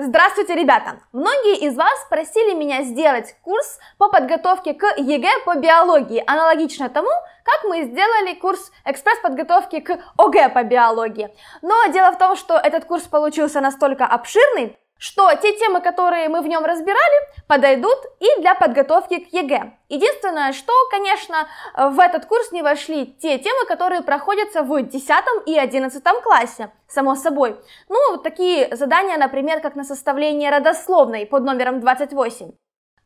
Здравствуйте, ребята! Многие из вас просили меня сделать курс по подготовке к ЕГЭ по биологии, аналогично тому, как мы сделали курс экспресс-подготовки к ОГЭ по биологии. Но дело в том, что этот курс получился настолько обширный, что те темы, которые мы в нем разбирали, подойдут и для подготовки к ЕГЭ. Единственное, что, конечно, в этот курс не вошли те темы, которые проходятся в 10 и 11 классе, само собой. Ну, вот такие задания, например, как на составление родословной под номером 28.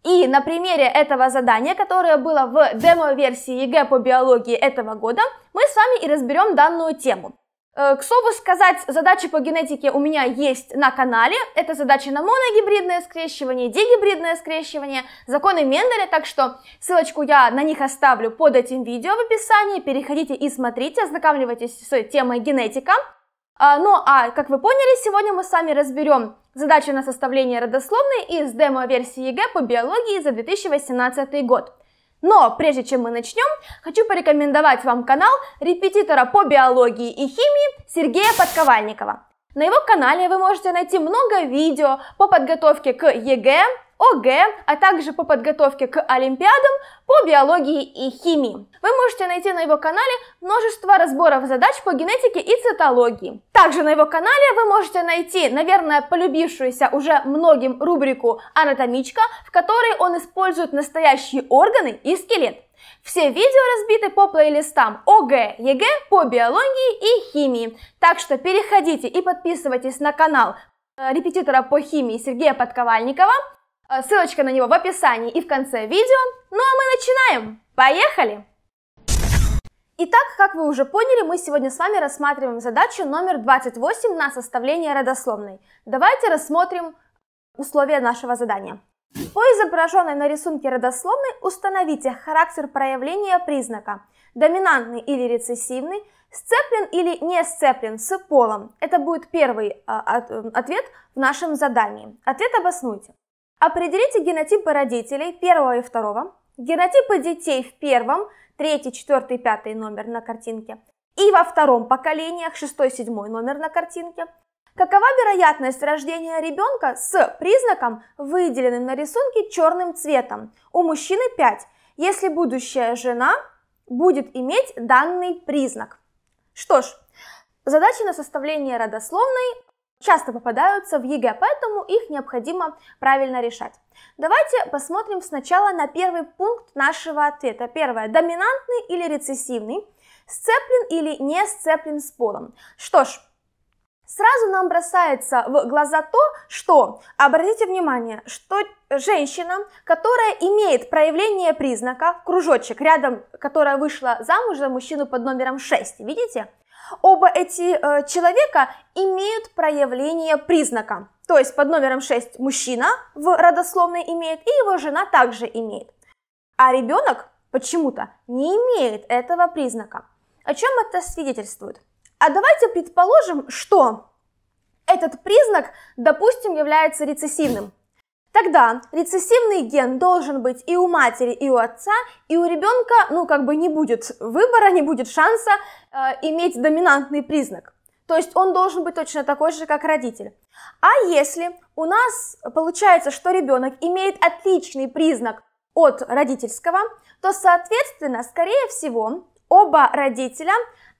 И на примере этого задания, которое было в демо-версии ЕГЭ по биологии этого года, мы с вами и разберем данную тему. Э, к слову сказать, задачи по генетике у меня есть на канале. Это задачи на моногибридное скрещивание, дигибридное скрещивание, законы Менделя, так что ссылочку я на них оставлю под этим видео в описании. Переходите и смотрите, ознакомьтесь с темой генетика. А, ну а, как вы поняли, сегодня мы с вами разберем задачу на составление родословной из демо-версии ЕГЭ по биологии за 2018 год. Но прежде чем мы начнем, хочу порекомендовать вам канал репетитора по биологии и химии Сергея Подковальникова. На его канале вы можете найти много видео по подготовке к ЕГЭ, ОГЭ, а также по подготовке к Олимпиадам по биологии и химии. Вы можете найти на его канале множество разборов задач по генетике и цитологии. Также на его канале вы можете найти, наверное, полюбившуюся уже многим рубрику «Анатомичка», в которой он использует настоящие органы и скелет. Все видео разбиты по плейлистам ОГЭ, ЕГЭ по биологии и химии. Так что переходите и подписывайтесь на канал э, репетитора по химии Сергея Подковальникова. Э, ссылочка на него в описании и в конце видео. Ну а мы начинаем! Поехали! Итак, как вы уже поняли, мы сегодня с вами рассматриваем задачу номер 28 на составление родословной. Давайте рассмотрим условия нашего задания. По изображенной на рисунке родословной установите характер проявления признака. Доминантный или рецессивный, сцеплен или не сцеплен с полом. Это будет первый а, э, ответ в нашем задании. Ответ обоснуйте. Определите генотипы родителей первого и второго, генотипы детей в первом, третий, четвертый, пятый номер на картинке и во втором поколениях, шестой, седьмой номер на картинке. Какова вероятность рождения ребенка с признаком, выделенным на рисунке черным цветом? У мужчины 5, если будущая жена будет иметь данный признак. Что ж, задачи на составление родословной часто попадаются в ЕГЭ, поэтому их необходимо правильно решать. Давайте посмотрим сначала на первый пункт нашего ответа. Первое. Доминантный или рецессивный? Сцеплен или не сцеплен с полом? Что ж, сразу нам бросается в глаза то, что, обратите внимание, что женщина, которая имеет проявление признака, кружочек, рядом, которая вышла замуж за мужчину под номером 6, видите? Оба эти э, человека имеют проявление признака. То есть под номером 6 мужчина в родословной имеет, и его жена также имеет. А ребенок почему-то не имеет этого признака. О чем это свидетельствует? А давайте предположим, что этот признак, допустим, является рецессивным. Тогда рецессивный ген должен быть и у матери, и у отца, и у ребенка, ну, как бы не будет выбора, не будет шанса э, иметь доминантный признак. То есть он должен быть точно такой же, как родитель. А если у нас получается, что ребенок имеет отличный признак от родительского, то, соответственно, скорее всего, оба родителя,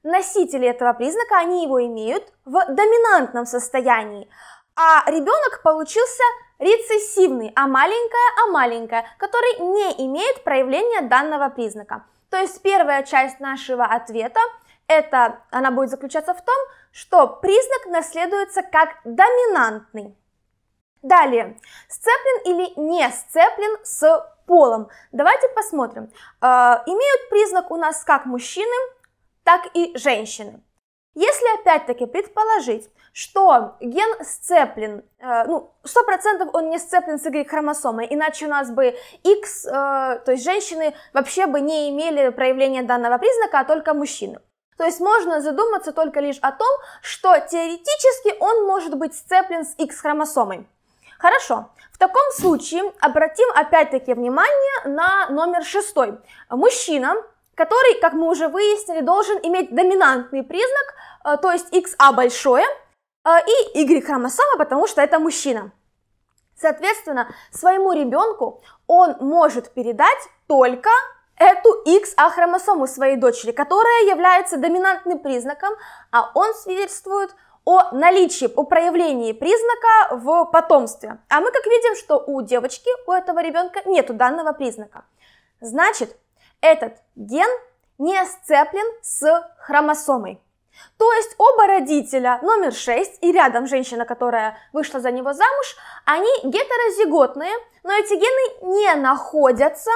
носители этого признака, они его имеют в доминантном состоянии, а ребенок получился рецессивный, а маленькая, а маленькая, который не имеет проявления данного признака. То есть первая часть нашего ответа, это, она будет заключаться в том, что признак наследуется как доминантный. Далее, сцеплен или не сцеплен с полом. Давайте посмотрим. Э, имеют признак у нас как мужчины, так и женщины. Если опять-таки предположить, что ген сцеплен, э, ну, 100% он не сцеплен с Y-хромосомой, иначе у нас бы X, э, то есть женщины вообще бы не имели проявления данного признака, а только мужчины. То есть можно задуматься только лишь о том, что теоретически он может быть сцеплен с X-хромосомой. Хорошо, в таком случае обратим опять-таки внимание на номер шестой. Мужчина, который, как мы уже выяснили, должен иметь доминантный признак, э, то есть XA а большое, э, и Y-хромосома, потому что это мужчина. Соответственно, своему ребенку он может передать только эту XA-хромосому а своей дочери, которая является доминантным признаком, а он свидетельствует о наличии, о проявлении признака в потомстве. А мы как видим, что у девочки, у этого ребенка нету данного признака. Значит, этот ген не сцеплен с хромосомой. То есть оба родителя, номер 6 и рядом женщина, которая вышла за него замуж, они гетерозиготные, но эти гены не находятся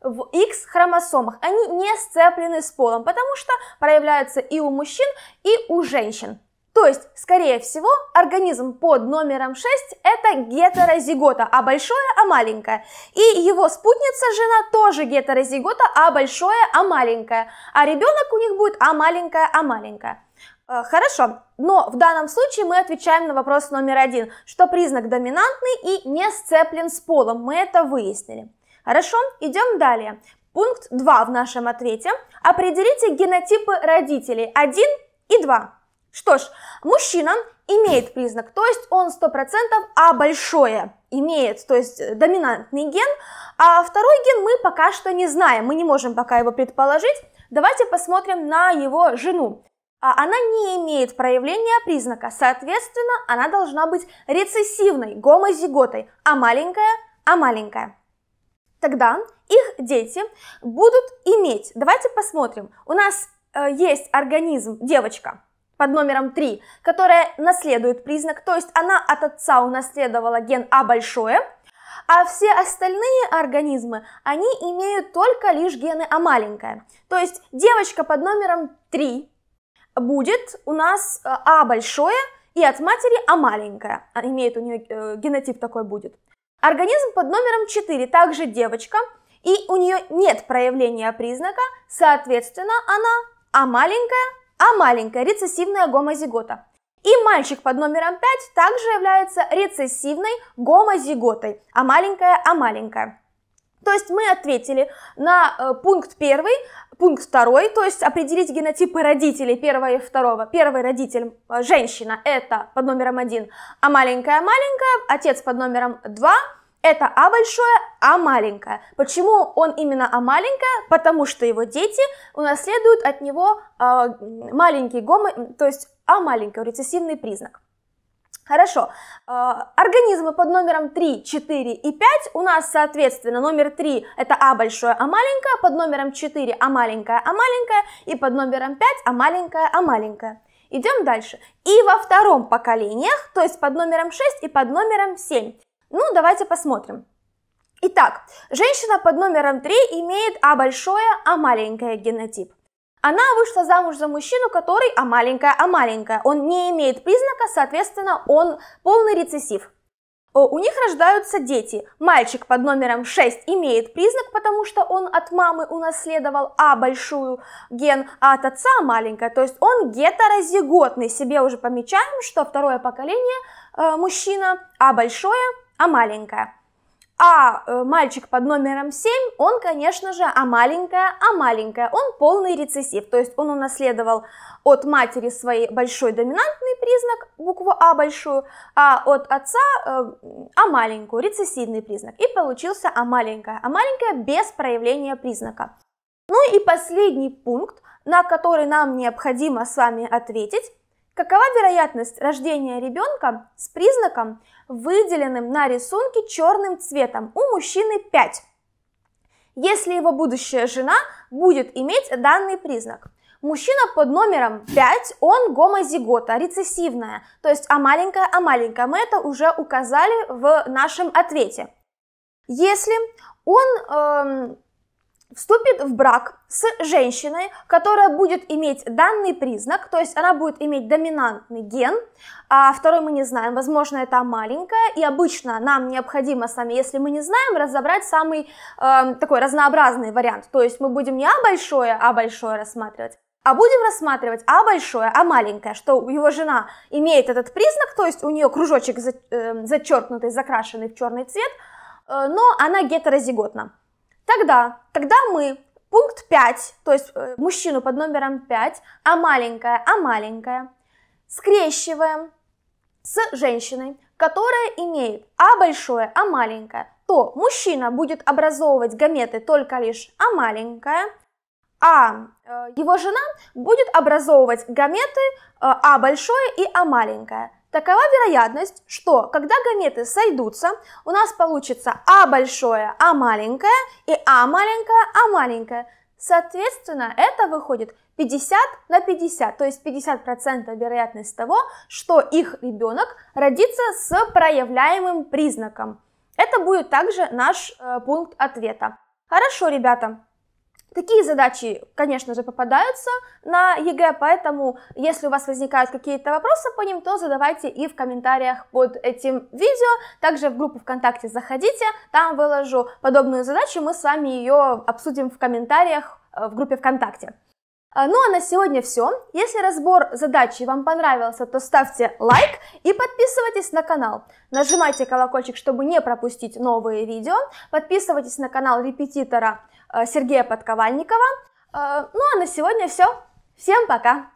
в X хромосомах. Они не сцеплены с полом, потому что проявляются и у мужчин, и у женщин. То есть, скорее всего, организм под номером 6 – это гетерозигота, а большое – а маленькое. И его спутница, жена, тоже гетерозигота, а большое – а маленькое. А ребенок у них будет а маленькое, а маленькое. Э, хорошо, но в данном случае мы отвечаем на вопрос номер один, что признак доминантный и не сцеплен с полом, мы это выяснили. Хорошо, идем далее. Пункт 2 в нашем ответе. Определите генотипы родителей 1 и 2. Что ж, мужчина имеет признак, то есть он 100% А большое имеет, то есть э, доминантный ген, а второй ген мы пока что не знаем, мы не можем пока его предположить. Давайте посмотрим на его жену. А она не имеет проявления признака, соответственно, она должна быть рецессивной, гомозиготой, а маленькая, а маленькая. Тогда их дети будут иметь, давайте посмотрим, у нас э, есть организм девочка, под номером 3, которая наследует признак, то есть она от отца унаследовала ген А большое, а все остальные организмы, они имеют только лишь гены А маленькое. То есть девочка под номером 3 будет у нас э, А большое и от матери А маленькое. А, имеет у нее э, генотип такой будет. Организм под номером 4, также девочка, и у нее нет проявления признака, соответственно, она А маленькая а маленькая рецессивная гомозигота. И мальчик под номером 5 также является рецессивной гомозиготой, а маленькая – а маленькая. То есть мы ответили на э, пункт первый, пункт второй, то есть определить генотипы родителей первого и второго. Первый родитель э, – женщина, это под номером один, а маленькая – маленькая, отец под номером два – это А большое, А маленькое. Почему он именно А маленькое? Потому что его дети унаследуют от него э, а, маленький гомо, то есть А маленькое, рецессивный признак. Хорошо. А, организмы под номером 3, 4 и 5 у нас, соответственно, номер 3 это А большое, А маленькое, под номером 4 А маленькое, А маленькое и под номером 5 А маленькое, А маленькое. Идем дальше. И во втором поколениях, то есть под номером 6 и под номером 7, ну, давайте посмотрим. Итак, женщина под номером 3 имеет А большое, А маленькое генотип. Она вышла замуж за мужчину, который А маленькая, А маленькая. Он не имеет признака, соответственно, он полный рецессив. У них рождаются дети. Мальчик под номером 6 имеет признак, потому что он от мамы унаследовал А большую ген, а от отца маленькая. То есть он гетерозиготный. Себе уже помечаем, что второе поколение э, мужчина А большое, а маленькая. А э, мальчик под номером 7, он, конечно же, а маленькая, а маленькая, он полный рецессив, то есть он унаследовал от матери свой большой доминантный признак, букву А большую, а от отца э, А маленькую, рецессивный признак, и получился А маленькая, А маленькая без проявления признака. Ну и последний пункт, на который нам необходимо с вами ответить, Какова вероятность рождения ребенка с признаком, выделенным на рисунке черным цветом? У мужчины 5. Если его будущая жена будет иметь данный признак. Мужчина под номером 5, он гомозигота, рецессивная, то есть А маленькая, А маленькая. Мы это уже указали в нашем ответе. Если он... Эм, вступит в брак с женщиной, которая будет иметь данный признак, то есть она будет иметь доминантный ген, а второй мы не знаем, возможно, это маленькая, и обычно нам необходимо с вами, если мы не знаем, разобрать самый э, такой разнообразный вариант, то есть мы будем не А большое, А большое рассматривать, а будем рассматривать А большое, А маленькое, что его жена имеет этот признак, то есть у нее кружочек эм, зачеркнутый, закрашенный в черный цвет, э, но она гетерозиготна. Тогда, когда мы пункт 5, то есть э, мужчину под номером 5, а маленькая, а маленькая, скрещиваем с женщиной, которая имеет а большое, а маленькое, то мужчина будет образовывать гаметы только лишь а маленькое, а э, его жена будет образовывать гаметы э, а большое и а маленькое – Такова вероятность, что когда гаметы сойдутся, у нас получится А большое, А маленькое и А маленькое, А маленькое. Соответственно, это выходит 50 на 50, то есть 50% вероятность того, что их ребенок родится с проявляемым признаком. Это будет также наш э, пункт ответа. Хорошо, ребята, Такие задачи, конечно же, попадаются на ЕГЭ, поэтому если у вас возникают какие-то вопросы по ним, то задавайте и в комментариях под этим видео. Также в группу ВКонтакте заходите, там выложу подобную задачу, мы с вами ее обсудим в комментариях э, в группе ВКонтакте. А, ну а на сегодня все. Если разбор задачи вам понравился, то ставьте лайк и подписывайтесь на канал. Нажимайте колокольчик, чтобы не пропустить новые видео. Подписывайтесь на канал репетитора Сергея Подковальникова. Э, ну а на сегодня все. Всем пока!